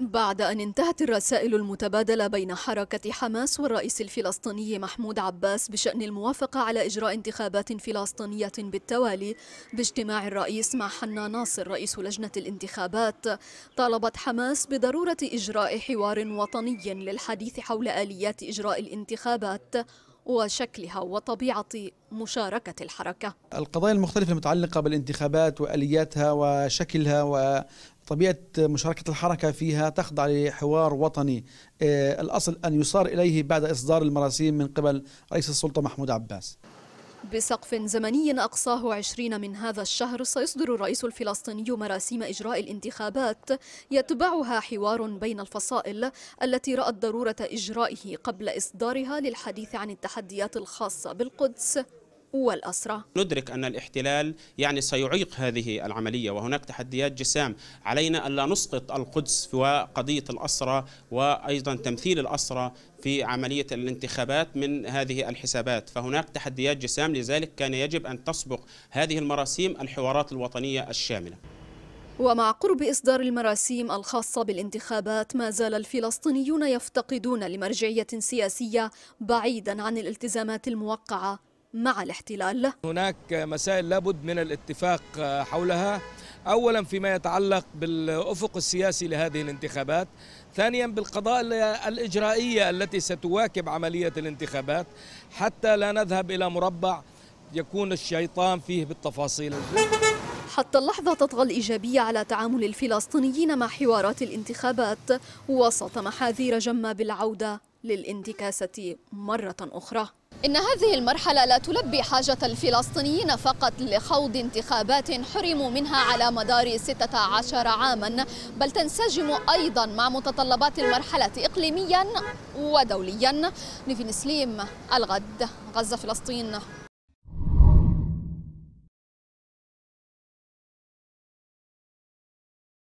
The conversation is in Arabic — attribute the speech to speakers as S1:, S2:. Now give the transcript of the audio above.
S1: بعد أن انتهت الرسائل المتبادلة بين حركة حماس والرئيس الفلسطيني محمود عباس بشأن الموافقة على إجراء انتخابات فلسطينية بالتوالي باجتماع الرئيس مع حنا ناصر رئيس لجنة الانتخابات طالبت حماس بضرورة إجراء حوار وطني للحديث حول آليات إجراء الانتخابات وشكلها وطبيعة مشاركة الحركة
S2: القضايا المختلفة المتعلقة بالانتخابات وآلياتها وشكلها و طبيعة مشاركة الحركة فيها تخضع لحوار وطني آه، الأصل أن يصار إليه بعد إصدار المراسيم من قبل رئيس السلطة محمود عباس
S1: بسقف زمني أقصاه عشرين من هذا الشهر سيصدر الرئيس الفلسطيني مراسيم إجراء الانتخابات يتبعها حوار بين الفصائل التي رأت ضرورة إجرائه قبل إصدارها للحديث عن التحديات الخاصة بالقدس والأسرة
S3: ندرك أن الاحتلال يعني سيعيق هذه العملية وهناك تحديات جسام علينا ألا نسقط القدس وقضية الأسرى وأيضا تمثيل الأسرى في عملية الانتخابات من هذه الحسابات فهناك تحديات جسام لذلك كان يجب أن تسبق هذه المراسيم الحوارات الوطنية الشاملة
S1: ومع قرب إصدار المراسيم الخاصة بالانتخابات ما زال الفلسطينيون يفتقدون لمرجعية سياسية بعيدا عن الالتزامات الموقعة مع الاحتلال
S4: هناك مسائل لابد من الاتفاق حولها اولا فيما يتعلق بالافق السياسي لهذه الانتخابات ثانيا بالقضاء الاجرائيه التي ستواكب عمليه الانتخابات حتى لا نذهب الى مربع يكون الشيطان فيه بالتفاصيل
S1: حتى اللحظة تطغى الإيجابية على تعامل الفلسطينيين مع حوارات الانتخابات وسط محاذير جمة بالعودة للانتكاسة مرة أخرى إن هذه المرحلة لا تلبي حاجة الفلسطينيين فقط لخوض انتخابات حرموا منها على مدار 16 عاما بل تنسجم أيضا مع متطلبات المرحلة إقليميا ودوليا نيفين سليم الغد غزة فلسطين